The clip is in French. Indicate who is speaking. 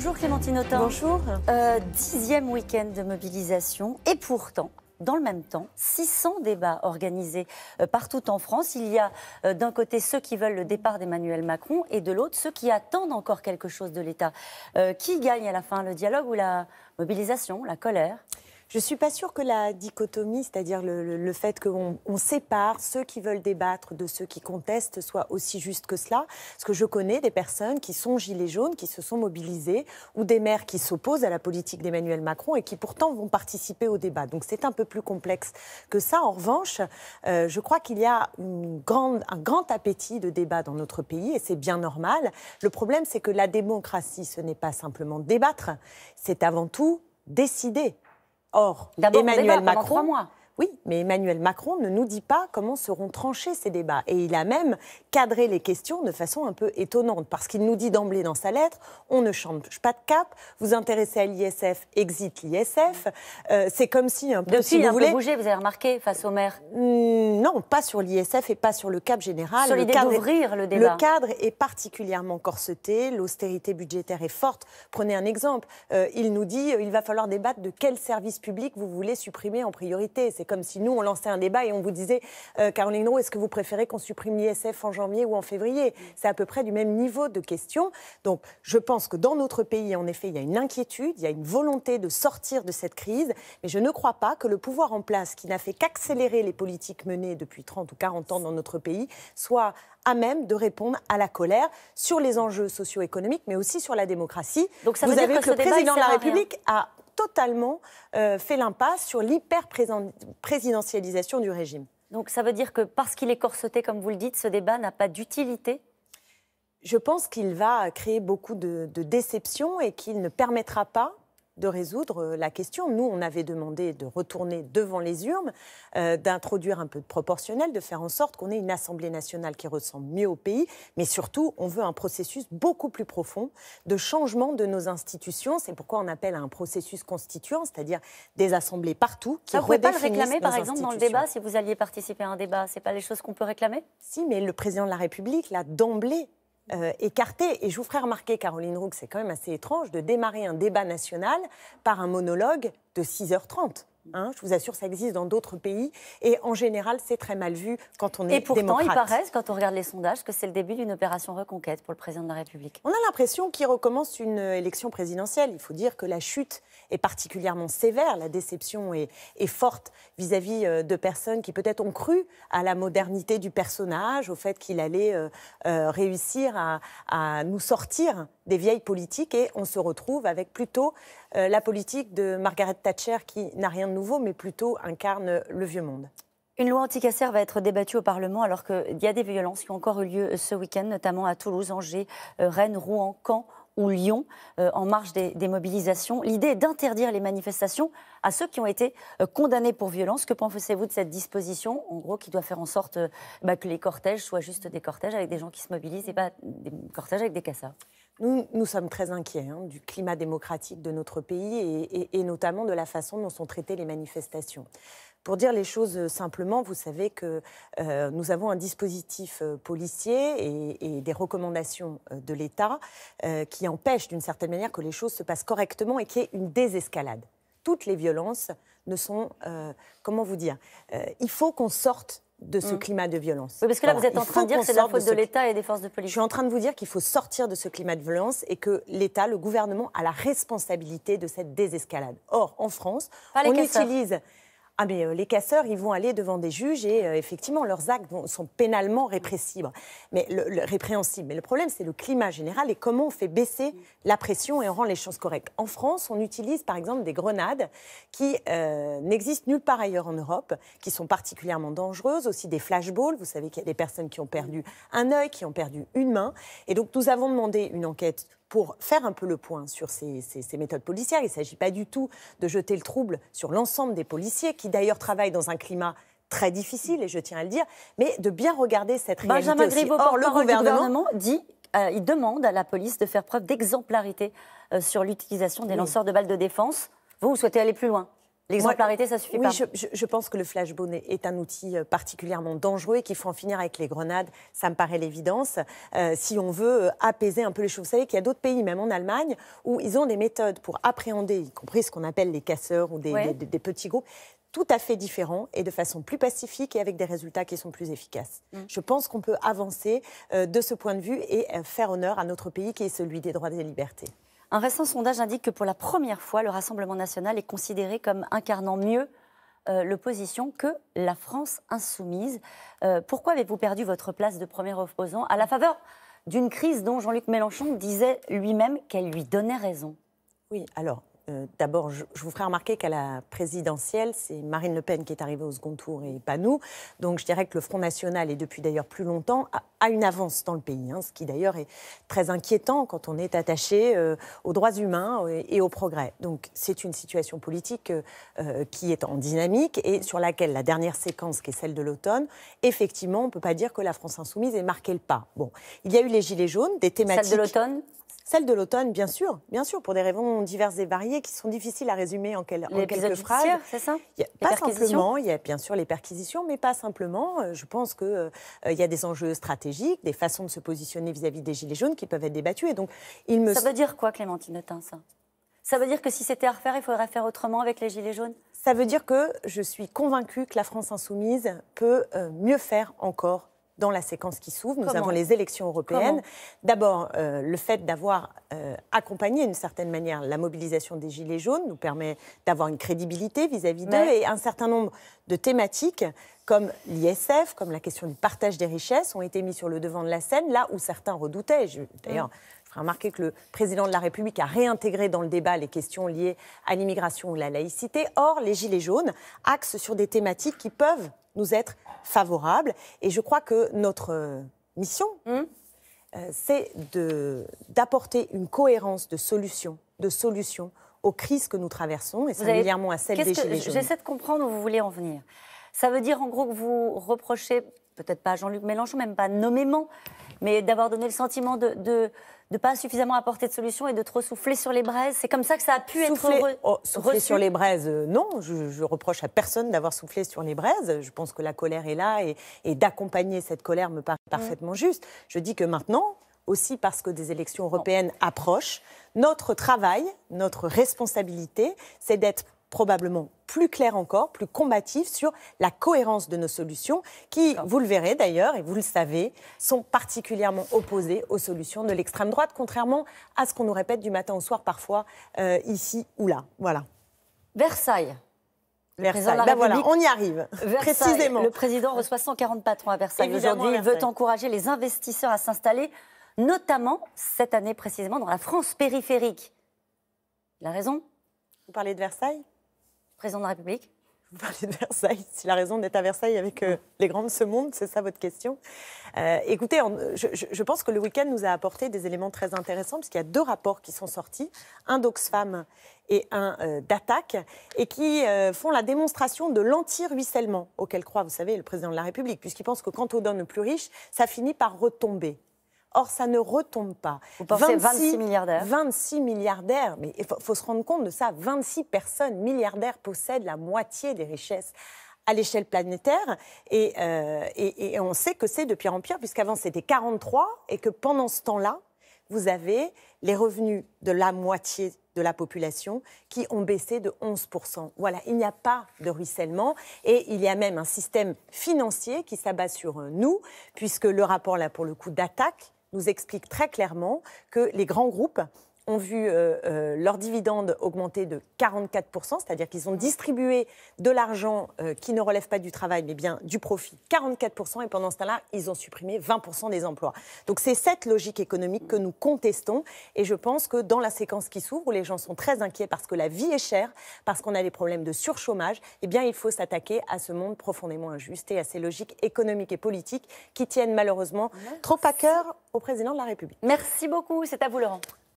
Speaker 1: Bonjour Clémentine Autain. Bonjour. Euh, dixième week-end de mobilisation et pourtant, dans le même temps 600 débats organisés euh, partout en France. Il y a euh, d'un côté ceux qui veulent le départ d'Emmanuel Macron et de l'autre ceux qui attendent encore quelque chose de l'État. qui gagne à la fin, le dialogue ou la mobilisation, la colère je ne suis pas sûre que la
Speaker 2: dichotomie, c'est-à-dire le, fait qu'on on sépare ceux qui veulent débattre de ceux qui contestent, soit aussi juste que cela. Parce que je connais des personnes qui sont gilets jaunes, qui se sont mobilisées, ou des maires qui s'opposent à la politique d'Emmanuel Macron et qui pourtant vont participer au débat. Donc c'est un peu plus complexe que ça. En revanche, euh, je crois qu'il y a une grande, un grand appétit de débat dans notre pays et c'est bien normal. Le problème, c'est que la démocratie, ce n'est pas simplement débattre, c'est avant tout décider. Or, Emmanuel Macron, oui, mais Emmanuel Macron ne nous dit pas comment seront tranchés ces débats. Et il a même cadré les questions de façon un peu étonnante, parce qu'il nous dit d'emblée dans sa lettre, on ne change pas de cap, vous intéressez à l'ISF, exit l'ISF. Euh, c'est comme si un hein, peu... Depuis, si vous a voulez... bougé,
Speaker 1: vous avez remarqué, face au maire mmh, Non, pas sur l'ISF et pas sur le cap général. Sur l'idée d'ouvrir le débat. Le
Speaker 2: cadre est particulièrement corseté, l'austérité budgétaire est forte. Prenez un exemple, euh, il nous dit, euh, il va falloir débattre de quel service public vous voulez supprimer en priorité comme si nous, on lançait un débat et on vous disait, euh, Caroline Roux, est-ce que vous préférez qu'on supprime l'ISF en janvier ou en février C'est à peu près du même niveau de question. Donc, je pense que dans notre pays, en effet, il y a une inquiétude, il y a une volonté de sortir de cette crise, mais je ne crois pas que le pouvoir en place, qui n'a fait qu'accélérer les politiques menées depuis 30 ou 40 ans dans notre pays, soit à même de répondre à la colère sur les enjeux socio-économiques, mais aussi sur la démocratie. Donc ça vous avez que le président de la République a totalement euh, fait l'impasse sur
Speaker 1: l'hyper-présidentialisation du régime. Donc ça veut dire que parce qu'il est corseté, comme vous le dites, ce débat n'a pas d'utilité Je pense qu'il va créer beaucoup de, de déceptions
Speaker 2: et qu'il ne permettra pas de résoudre euh, la question. Nous, on avait demandé de retourner devant les urnes, euh, d'introduire un peu de proportionnel, de faire en sorte qu'on ait une Assemblée nationale qui ressemble mieux au pays, mais surtout, on veut un processus beaucoup plus profond de changement de nos institutions. C'est pourquoi on appelle à un processus constituant, c'est-à-dire des assemblées partout. Qui Ça, vous ne pouvez pas le réclamer, par exemple, dans le débat,
Speaker 1: si vous alliez participer à un débat. Ce n'est pas des choses qu'on peut réclamer Si, mais le
Speaker 2: président de la République, là, d'emblée, euh, écarté. Et je vous ferai remarquer, Caroline Roux, c'est quand même assez étrange de démarrer un débat national par un monologue de 6h30. Hein, je vous assure,
Speaker 1: ça existe dans d'autres pays. Et en général, c'est très mal vu quand on est Et pourtant, il paraît, quand on regarde les sondages, que c'est le début d'une opération reconquête pour le président de la République.
Speaker 2: On a l'impression qu'il recommence une élection présidentielle. Il faut dire que la chute est particulièrement sévère. La déception est, forte vis-à-vis euh, de personnes qui peut-être ont cru à la modernité du personnage, au fait qu'il allait euh, euh, réussir à nous sortir des vieilles politiques et on se retrouve avec plutôt euh, la politique de Margaret Thatcher qui n'a rien de nouveau mais plutôt
Speaker 1: incarne le vieux monde. Une loi anti anti-casseurs va être débattue au Parlement alors qu'il y a des violences qui ont encore eu lieu euh, ce week-end, notamment à Toulouse, Angers, euh, Rennes, Rouen, Caen ou Lyon, en marge des, mobilisations. L'idée est d'interdire les manifestations à ceux qui ont été condamnés pour violence. Que pensez-vous de cette disposition, en gros, qui doit faire en sorte bah, que les cortèges soient juste des cortèges avec des gens qui se mobilisent et pas des cortèges avec des cassas nous, sommes très inquiets hein,
Speaker 2: du climat démocratique de notre pays et, notamment de la façon dont sont traitées les manifestations. Pour dire les choses simplement, vous savez que euh, nous avons un dispositif euh, policier et, des recommandations euh, de l'État qui empêchent d'une certaine manière que les choses se passent correctement et qu'il y ait une désescalade. Toutes les violences ne sont, comment vous dire, il faut qu'on sorte de ce hum. climat de violence. parce que là, vous êtes en train de dire que c'est la faute de, l'État et des forces de police. Je suis en train de vous dire qu'il faut sortir de ce climat de violence et que l'État, le gouvernement, a la responsabilité de cette désescalade. Or, en France, on utilise ah mais euh, les casseurs, ils vont aller devant des juges et euh, effectivement leurs actes sont pénalement répressibles, mais le, répréhensibles. Mais le problème, c'est le climat général et comment on fait baisser la pression et on rend les choses correctes. En France, on utilise par exemple des grenades qui euh, n'existent nulle part ailleurs en Europe, qui sont particulièrement dangereuses, aussi des flashballs. Vous savez qu'il y a des personnes qui ont perdu un œil, qui ont perdu une main, et donc nous avons demandé une enquête pour faire un peu le point sur ces, méthodes policières. Il ne s'agit pas du tout de jeter le trouble sur l'ensemble des policiers, qui d'ailleurs travaillent dans un climat très difficile, et je tiens à le dire, mais de bien regarder cette réalité Or, le gouvernement,
Speaker 1: dit euh, il demande à la police de faire preuve d'exemplarité euh, sur l'utilisation des lanceurs de balles de défense. Vous, vous souhaitez aller plus loin L'exemplarité, ça suffit pas. Oui,
Speaker 2: je, pense que le flash flashbone est un outil euh, particulièrement dangereux et qu'il faut en finir avec les grenades. Ça me paraît l'évidence. Euh, si on veut euh, apaiser un peu les choses, vous savez qu'il y a d'autres pays, même en Allemagne, où ils ont des méthodes pour appréhender, y compris ce qu'on appelle les casseurs ou des, petits groupes tout à fait différents et de façon plus pacifique et avec des résultats qui sont plus efficaces. Mm. Je pense qu'on peut
Speaker 1: avancer de ce point de vue et faire honneur à notre pays qui est celui des droits et des libertés. Un récent sondage indique que pour la première fois, le Rassemblement national est considéré comme incarnant mieux euh, l'opposition que la France insoumise. Euh, pourquoi avez-vous perdu votre place de premier opposant à la faveur d'une crise dont Jean-Luc Mélenchon disait lui-même qu'elle lui donnait raison Oui, alors euh, d'abord, je, vous ferai remarquer qu'à la présidentielle, c'est Marine
Speaker 2: Le Pen qui est arrivée au second tour et pas nous. Donc je dirais que le Front National, est depuis d'ailleurs plus longtemps, à une avance dans le pays, hein, ce qui d'ailleurs est très inquiétant quand on est attaché euh, aux droits humains et, au progrès. Donc c'est une situation politique euh, qui est en dynamique et sur laquelle la dernière séquence, qui est celle de l'automne, effectivement, on ne peut pas dire que la France insoumise ait marqué le pas. Bon, il y a eu les Gilets jaunes, des thématiques... Celle de l'automne celle de l'automne, bien sûr, bien sûr, pour des raisons diverses et variées qui sont difficiles à résumer en, quelques phrases. quelques phrases.
Speaker 1: c'est ça Pas simplement,
Speaker 2: il y a bien sûr les perquisitions, mais pas simplement. Euh, je pense qu'il euh, il y a des enjeux stratégiques,
Speaker 1: des façons de se positionner vis-à-vis des Gilets jaunes qui peuvent être débattues. donc, il me... Ça veut dire quoi, Clémentine Autain, ça ça veut dire que si c'était à refaire, il faudrait faire autrement avec les Gilets jaunes Ça veut dire que je
Speaker 2: suis convaincue que la France insoumise peut euh, mieux faire encore dans la séquence qui s'ouvre. Nous avons les élections européennes. D'abord, euh, le fait d'avoir euh, accompagné d'une certaine manière la mobilisation des Gilets jaunes nous permet d'avoir une crédibilité vis-à-vis d'eux et un certain nombre de thématiques comme l'ISF, comme la question du partage des richesses, ont été mis sur le devant de la scène, là où certains redoutaient. D'ailleurs, mmh ferez remarquer que le président de la République a réintégré dans le débat les questions liées à l'immigration ou la laïcité. Or, les Gilets jaunes axent sur des thématiques qui peuvent nous être favorables. Et je crois que notre euh, mission, mmh. euh, c'est d'apporter une cohérence de solutions, de solutions aux crises que nous traversons,
Speaker 1: et c'est à celle des Gilets jaunes. J'essaie de comprendre où vous voulez en venir. Ça veut dire en gros que vous reprochez peut-être pas Jean-Luc Mélenchon, même pas nommément, mais d'avoir donné le sentiment de, de pas suffisamment apporter de solution et de trop souffler sur les braises. C'est comme ça que ça a pu être re oh, souffler sur les
Speaker 2: braises, euh, non. Je, je, reproche à personne d'avoir soufflé sur les braises. Je pense que la colère est là et, d'accompagner cette colère me paraît parfaitement mm. juste. Je dis que maintenant, aussi parce que des élections européennes approchent, notre travail, notre responsabilité, c'est d'être probablement plus clair encore, plus combatif sur la cohérence de nos solutions, qui, vous le verrez d'ailleurs, et vous le savez, sont particulièrement opposées aux solutions de l'extrême droite, contrairement à ce qu'on nous répète du matin au soir parfois, euh, ici ou là. Voilà. Versailles.
Speaker 1: Versailles. Ben voilà, on y
Speaker 2: arrive. Précisément. Le
Speaker 1: président reçoit 140 patrons à Versailles aujourd'hui. Il veut encourager les investisseurs à s'installer, notamment cette année précisément dans la France périphérique. Il a raison Vous parlez de Versailles président de la République
Speaker 2: vous parlez de Versailles, si la raison d'être à Versailles avec euh, les grands de ce monde, c'est ça votre question. Euh, écoutez, je, pense que le week-end nous a apporté des éléments très intéressants, puisqu'il y a deux rapports qui sont sortis, un d'Oxfam et un euh, d'Attac, et qui font la démonstration de l'anti-ruissellement, auquel croit, vous savez, le président de la République, puisqu'il pense que quand on donne aux plus riches, ça finit par retomber. Or, ça ne retombe pas. Vous pensez 26, milliardaires 26 milliardaires, mais il faut, se rendre compte de ça. 26 personnes milliardaires possèdent la moitié des richesses à l'échelle planétaire. Euh, et, et, et, on sait que c'est de pire en pire, puisqu'avant c'était 43, et que pendant ce temps-là, vous avez les revenus de la moitié de la population qui ont baissé de 11%. Voilà, il n'y a pas de ruissellement et il y a même un système financier qui s'abat sur nous, puisque le rapport, là, pour le coup, d'attaque nous explique très clairement que les grands groupes ont vu euh, euh, leur leurs dividendes augmenter de 44%, c'est-à-dire qu'ils ont distribué de l'argent euh, qui ne relève pas du travail, mais bien du profit, 44%, et pendant ce temps-là, ils ont supprimé 20% des emplois. Donc c'est cette logique économique que nous contestons, et je pense que dans la séquence qui s'ouvre, où les gens sont très inquiets parce que la vie est chère, parce qu'on a des problèmes de surchômage, eh bien il faut s'attaquer à ce monde profondément injuste et à ces logiques économiques et politiques qui tiennent malheureusement trop à cœur au président de la République. Merci beaucoup, c'est à vous Laurent.